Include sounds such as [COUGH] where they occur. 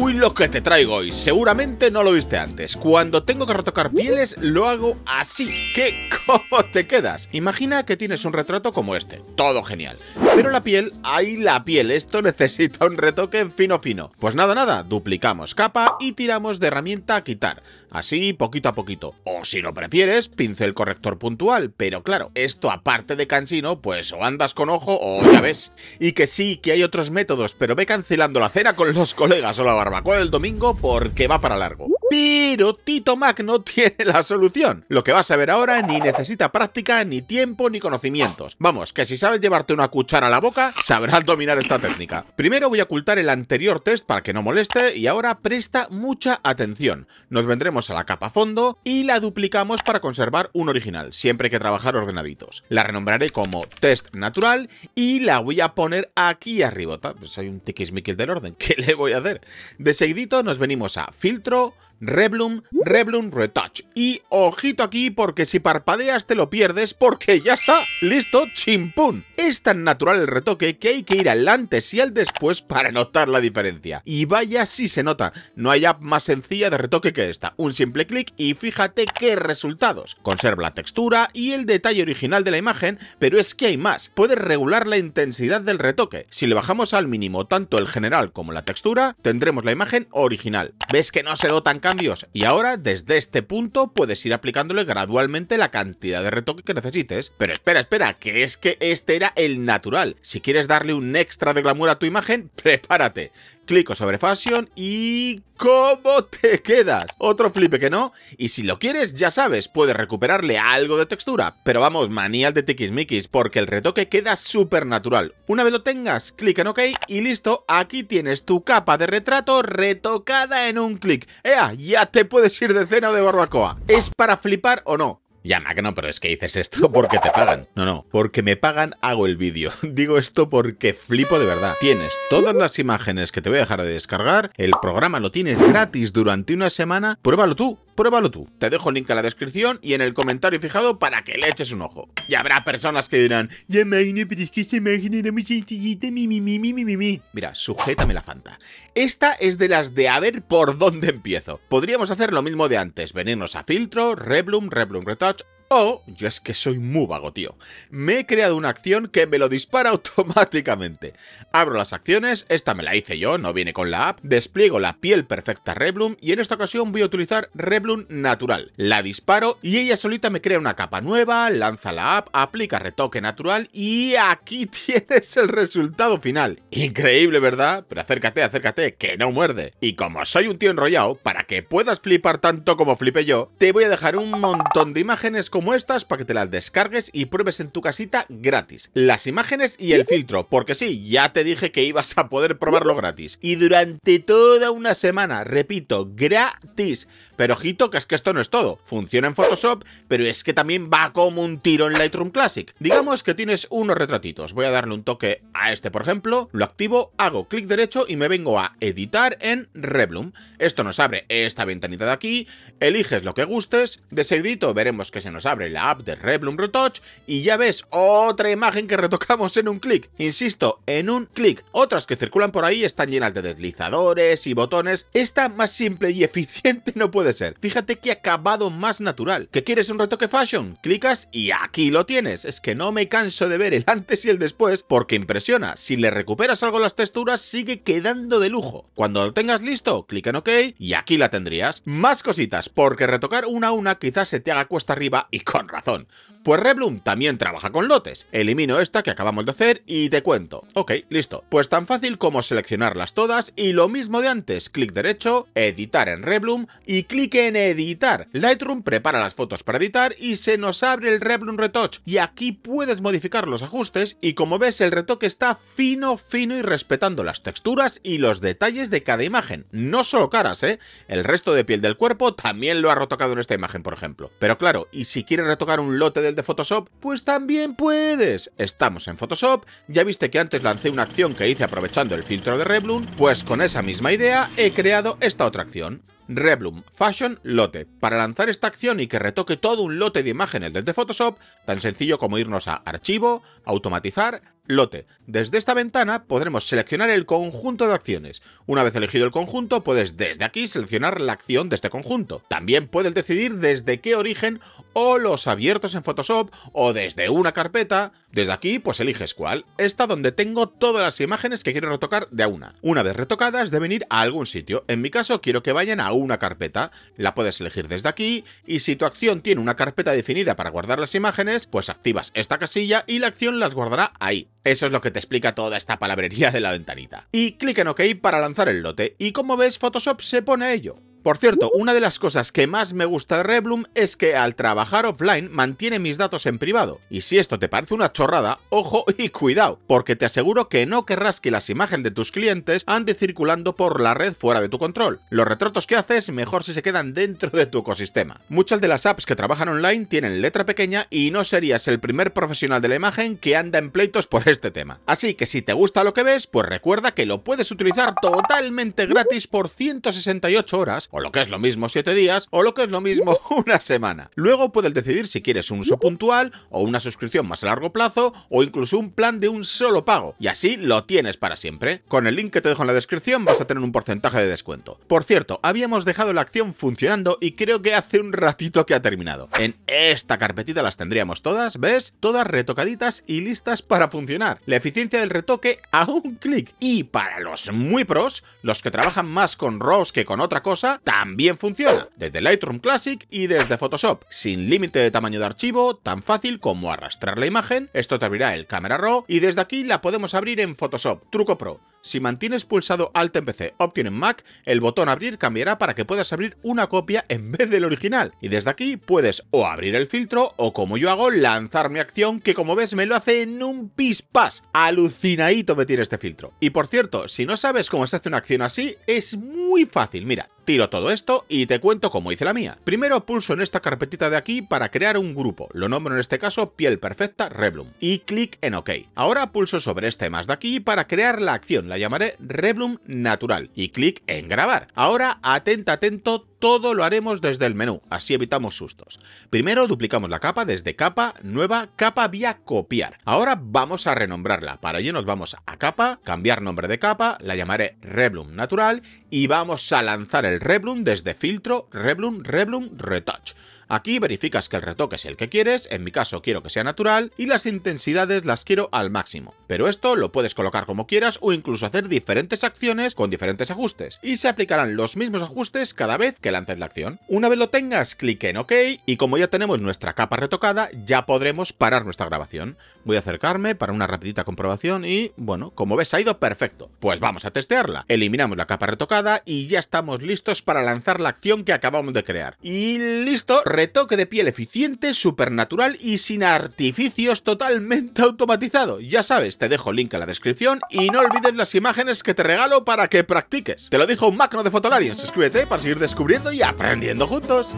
Uy, lo que te traigo hoy. Seguramente no lo viste antes. Cuando tengo que retocar pieles, lo hago así. ¿Qué? [LAUGHS] ¿Cómo te quedas? Imagina que tienes un retrato como este. Todo genial. Pero la piel, ahí la piel, esto [LAUGHS] necesita un retoque fino fino. Pues nada, nada, duplicamos capa y tiramos de herramienta a quitar. Así, poquito a poquito. O si lo prefieres, pincel corrector puntual. Pero claro, esto aparte de cansino, pues o andas con ojo o ya ves. Y que sí, que hay otros métodos, pero ve cancelando la cena con los colegas o la barbacoa del domingo porque va para largo. Pero Tito Mac no [LAUGHS] tiene la solución. Lo que vas a ver ahora ni necesita práctica, ni tiempo, ni conocimientos. Vamos, que si sabes llevarte una cuchara a la boca, sabrás dominar esta técnica. Primero voy a ocultar el anterior test para que no moleste y ahora presta mucha atención. Nos vendremos a la capa fondo y la duplicamos para conservar un original. Siempre hay que trabajar ordenaditos. La renombraré como test natural y la voy a poner aquí arriba. Pues hay un tiquismiquil del orden. [LAUGHS] ¿Qué le voy a hacer? De seguidito nos venimos a filtro, Reblum, Reblum Retouch. Y ojito aquí porque si parpadeas te lo pierdes porque ya está, listo, chimpún. Es tan natural el retoque que hay que ir al antes y al después para notar la diferencia. Y vaya si se nota, no hay app más sencilla de retoque que esta. Un simple clic y fíjate qué resultados. Conserva la textura y el detalle original de la imagen, pero es que hay más. Puedes regular la intensidad del retoque. Si le bajamos al mínimo tanto el general como la textura, tendremos la imagen original. ¿Ves que no se tan tan cambios y ahora desde este punto puedes ir aplicándole gradualmente la cantidad de retoque que necesites. Pero espera, espera, que es que este era el natural. Si quieres darle un extra de glamour a tu imagen, [LAUGHS] prepárate, clico sobre Fashion y... ¿Cómo te quedas? Otro flipe que no. Y si lo quieres, ya sabes, puedes recuperarle algo de textura. Pero vamos, manías de tiquismiquis, porque el retoque queda súper natural. Una vez lo tengas, clic en OK y listo, aquí tienes tu capa de retrato retocada en un clic. ¡Ea! Ya te puedes ir de cena de barbacoa. Es para flipar o no. Ya, Mac, no, pero es que dices esto [LAUGHS] porque te pagan. No, no, porque me pagan hago el vídeo. [LAUGHS] Digo esto porque flipo de verdad. Tienes todas las imágenes que te voy a dejar de descargar, el programa lo tienes gratis durante una semana, pruébalo tú. Pruébalo tú. Te dejo el link en la descripción y en el comentario fijado para que le eches un ojo. Y habrá personas que dirán, ya imagino, pero es que esa imagen era muy sencillita, mi, mi, mi, mi, mi, mi. Mira, sujétame la fanta. Esta es de las de a ver por dónde empiezo. Podríamos hacer lo mismo de antes, venirnos a filtro, Rebloom, Rebloom, Retouch o, yo es que soy muy vago, tío. Me he creado una acción que me lo dispara [LAUGHS] automáticamente. Abro las acciones, esta me la hice yo, no viene con la app. Despliego la piel perfecta Reblum y en esta ocasión voy a utilizar Reblum natural. La disparo y ella solita me crea una capa nueva, lanza la app, aplica retoque natural y aquí [LAUGHS] tienes el resultado final. Increíble, ¿verdad? Pero acércate, acércate, que no muerde. Y como soy un tío enrollado, para que puedas flipar tanto como flipe yo, te voy a dejar un montón de imágenes con como estas para que te las descargues y pruebes en tu casita gratis. Las imágenes y el filtro, porque sí, ya te dije que ibas a poder probarlo gratis. Y durante toda una semana, repito, gratis. Pero ojito que es que esto no es todo. Funciona en Photoshop, pero es que también va como un tiro en Lightroom Classic. Digamos que tienes unos retratitos. Voy a darle un toque a este, por ejemplo. Lo activo, hago clic derecho y me vengo a editar en Rebloom. Esto nos abre esta ventanita de aquí. Eliges lo que gustes. De seguidito veremos que se nos abre la app de Reblum Retouch y ya ves otra imagen que retocamos en un clic. Insisto, en un clic. Otras que circulan por ahí están llenas de deslizadores y botones. Esta más simple y [LAUGHS] eficiente no puede ser. Fíjate qué acabado más natural. ¿Que quieres un retoque fashion? Clicas y aquí lo tienes. Es que no me canso de ver el antes y el después porque impresiona. Si le recuperas algo las texturas sigue quedando de lujo. Cuando lo tengas listo, clic en OK y aquí la tendrías. Más cositas, porque retocar una a una quizás se te haga cuesta arriba y con razón. Pues Rebloom también trabaja con lotes. Elimino esta que acabamos de hacer y te cuento. Ok, listo. Pues tan fácil como seleccionarlas todas y lo mismo de antes, clic derecho, editar en Rebloom y clic en editar. Lightroom prepara las fotos para editar y se nos abre el Rebloom Retouch y aquí puedes modificar los ajustes y como ves el retoque está fino fino y respetando las texturas y los detalles de cada imagen, no solo caras, ¿eh? El resto de piel del cuerpo también lo ha retocado en esta imagen, por ejemplo. Pero claro, y si quieres retocar un lote del de Photoshop? Pues también puedes. Estamos en Photoshop, ya viste que antes lancé una acción que hice aprovechando el filtro de Revloom? pues con esa misma idea he creado esta otra acción. Revloom Fashion Lote. Para lanzar esta acción y que retoque todo un lote de imágenes desde Photoshop, tan sencillo como irnos a Archivo, Automatizar, lote. Desde esta ventana podremos seleccionar el conjunto de acciones. Una vez elegido el conjunto, puedes desde aquí seleccionar la acción de este conjunto. También puedes decidir desde qué origen o los abiertos en Photoshop o desde una carpeta. Desde aquí, pues eliges cuál. Esta donde tengo todas las imágenes que quiero retocar de a una. Una vez retocadas, deben ir a algún sitio. En mi caso, quiero que vayan a una carpeta. La puedes elegir desde aquí y si tu acción tiene una carpeta definida para guardar las imágenes, pues activas esta casilla y la acción las guardará ahí. Eso es lo que te explica toda esta palabrería de la ventanita. Y clic en OK para lanzar el lote, y como ves, Photoshop se pone a ello. Por cierto, una de las cosas que más me gusta de Rebloom es que al trabajar offline mantiene mis datos en privado. Y si esto te parece una chorrada, ojo y cuidado, porque te aseguro que no querrás que las imágenes de tus clientes ande circulando por la red fuera de tu control. Los retratos que haces mejor si se quedan dentro de tu ecosistema. Muchas de las apps que trabajan online tienen letra pequeña y no serías el primer profesional de la imagen que anda en pleitos por este tema. Así que si te gusta lo que ves, pues recuerda que lo puedes utilizar totalmente gratis por 168 horas o lo que es lo mismo 7 días, o lo que es lo mismo [LAUGHS] una semana. Luego puedes decidir si quieres un uso puntual, o una suscripción más a largo plazo, o incluso un plan de un solo pago, y así lo tienes para siempre. Con el link que te dejo en la descripción vas a tener un porcentaje de descuento. Por cierto, habíamos dejado la acción funcionando y creo que hace un ratito que ha terminado. En esta carpetita las tendríamos todas, ¿ves? Todas retocaditas y listas para funcionar. La eficiencia del retoque a un clic. Y para los muy pros, los que trabajan más con ROS que con otra cosa, también funciona, desde Lightroom Classic y desde Photoshop. Sin límite de tamaño de archivo, tan fácil como arrastrar la imagen, esto te abrirá el Camera RAW y desde aquí la podemos abrir en Photoshop. Truco pro. Si mantienes pulsado Alt en PC, Option en Mac, el botón abrir cambiará para que puedas abrir una copia en [LAUGHS] vez del original. Y desde aquí puedes o abrir el filtro o como yo hago, lanzar mi acción que como ves me lo hace en un pispás. Alucinadito me tiene este filtro. Y por cierto, si no sabes cómo se hace una acción así, es muy fácil. Mira, tiro todo esto y te cuento cómo hice la mía. Primero pulso en esta carpetita de aquí para crear un grupo, lo nombro en este caso Piel Perfecta rebloom y clic en OK. Ahora pulso sobre este más de aquí para crear la acción, la llamaré rebloom Natural, y clic en Grabar. Ahora, atenta, atento, todo lo haremos desde el menú, así evitamos sustos. Primero duplicamos la capa desde capa, nueva, capa vía copiar. Ahora vamos a renombrarla, para ello nos vamos a capa, cambiar nombre de capa, la llamaré Rebloom Natural y vamos a lanzar el Rebloom desde filtro, Rebloom, Rebloom, Retouch. Aquí verificas que el retoque es el que quieres, en mi caso quiero que sea natural, y las intensidades las quiero al máximo. Pero esto lo puedes colocar como quieras o incluso hacer diferentes acciones con diferentes ajustes, y se aplicarán los mismos ajustes cada vez que lances la acción. Una vez lo tengas, clic en OK, y como ya tenemos nuestra capa retocada, ya podremos parar nuestra grabación. Voy a acercarme para una rapidita comprobación y, bueno, como ves ha ido perfecto. Pues vamos a testearla. Eliminamos la capa retocada y ya estamos listos para lanzar la acción que acabamos de crear. Y listo, retoque de piel eficiente, supernatural y sin artificios totalmente automatizado. Ya sabes, te dejo el link en la descripción y no olvides las imágenes que te regalo para que practiques. Te lo dijo un macro de Fotolarios, suscríbete para seguir descubriendo y aprendiendo juntos.